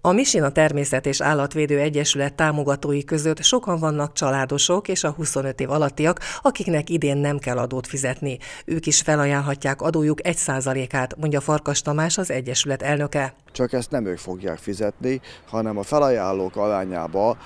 A Misina Természet és Állatvédő Egyesület támogatói között sokan vannak családosok és a 25 év alattiak, akiknek idén nem kell adót fizetni. Ők is felajánlhatják adójuk 1%-át, mondja Farkas Tamás az Egyesület elnöke csak ezt nem ők fogják fizetni, hanem a felajánlók alányába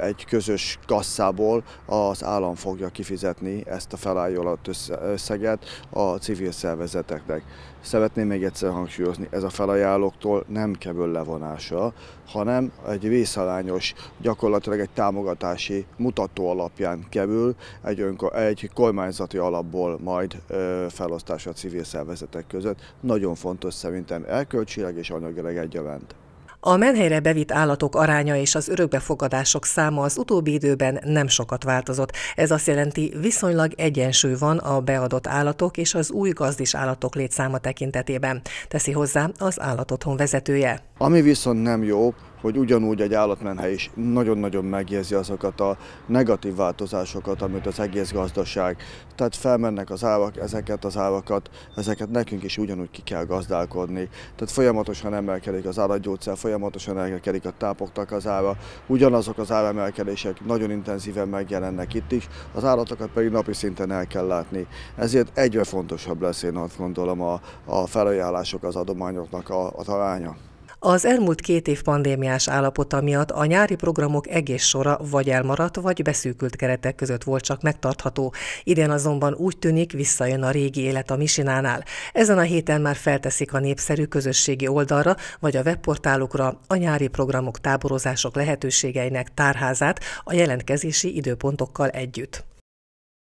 egy közös kasszából az állam fogja kifizetni ezt a felajánlott összeget a civil szervezeteknek. Szeretném még egyszer hangsúlyozni, ez a felajánlóktól nem kevül levonása, hanem egy vészalányos, gyakorlatilag egy támogatási mutató alapján kevül egy, önko, egy kormányzati alapból majd ö, a civil szervezetek között. Nagyon fontos szerintem elköltsileg és anyagileg egyaránt. A menhelyre bevitt állatok aránya és az örökbefogadások száma az utóbbi időben nem sokat változott. Ez azt jelenti, viszonylag egyensúly van a beadott állatok és az új gazdis állatok létszáma tekintetében, teszi hozzá az állatotthon vezetője. Ami viszont nem jó, hogy ugyanúgy egy állatmenhely is nagyon-nagyon megjegyzi azokat a negatív változásokat, amit az egész gazdaság. Tehát felmennek az állak, ezeket az állakat, ezeket nekünk is ugyanúgy ki kell gazdálkodni. Tehát folyamatosan emelkedik az állatgyógyszer, folyamatosan emelkedik a tápoknak az ára, ugyanazok az áremelkedések nagyon intenzíven megjelennek itt is, az állatokat pedig napi szinten el kell látni. Ezért egyre fontosabb lesz, én azt gondolom, a, a felajánlások az adományoknak a, a talánya. Az elmúlt két év pandémiás állapota miatt a nyári programok egész sora vagy elmaradt, vagy beszűkült keretek között volt csak megtartható. Idén azonban úgy tűnik, visszajön a régi élet a Misinánál. Ezen a héten már felteszik a népszerű közösségi oldalra, vagy a webportálukra a nyári programok táborozások lehetőségeinek tárházát a jelentkezési időpontokkal együtt.